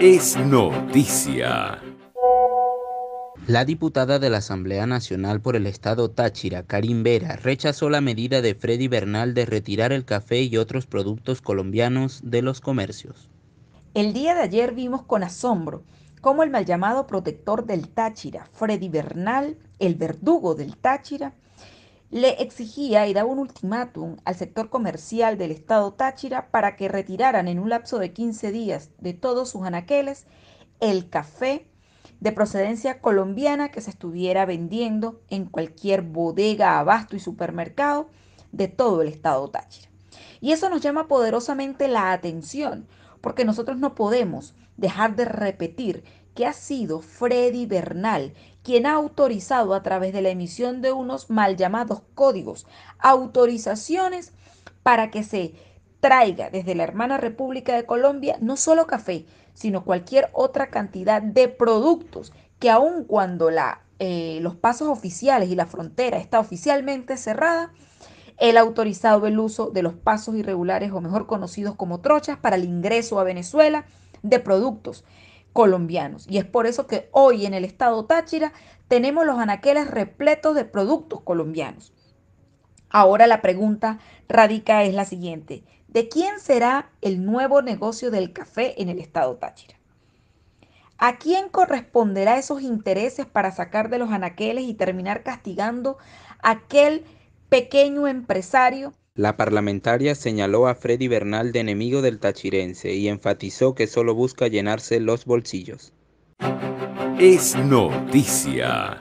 Es noticia. La diputada de la Asamblea Nacional por el Estado Táchira, Karim Vera, rechazó la medida de Freddy Bernal de retirar el café y otros productos colombianos de los comercios. El día de ayer vimos con asombro cómo el mal llamado protector del Táchira, Freddy Bernal, el verdugo del Táchira, le exigía y daba un ultimátum al sector comercial del estado Táchira para que retiraran en un lapso de 15 días de todos sus anaqueles el café de procedencia colombiana que se estuviera vendiendo en cualquier bodega, abasto y supermercado de todo el estado Táchira. Y eso nos llama poderosamente la atención, porque nosotros no podemos dejar de repetir que ha sido Freddy Bernal quien ha autorizado a través de la emisión de unos mal llamados códigos, autorizaciones para que se traiga desde la hermana República de Colombia no solo café, sino cualquier otra cantidad de productos que aun cuando la, eh, los pasos oficiales y la frontera está oficialmente cerrada, el autorizado el uso de los pasos irregulares o mejor conocidos como trochas para el ingreso a Venezuela de productos colombianos. Y es por eso que hoy en el estado Táchira tenemos los anaqueles repletos de productos colombianos. Ahora la pregunta radica es la siguiente. ¿De quién será el nuevo negocio del café en el estado Táchira? ¿A quién corresponderá esos intereses para sacar de los anaqueles y terminar castigando aquel pequeño empresario. La parlamentaria señaló a Freddy Bernal de enemigo del tachirense y enfatizó que solo busca llenarse los bolsillos. Es noticia.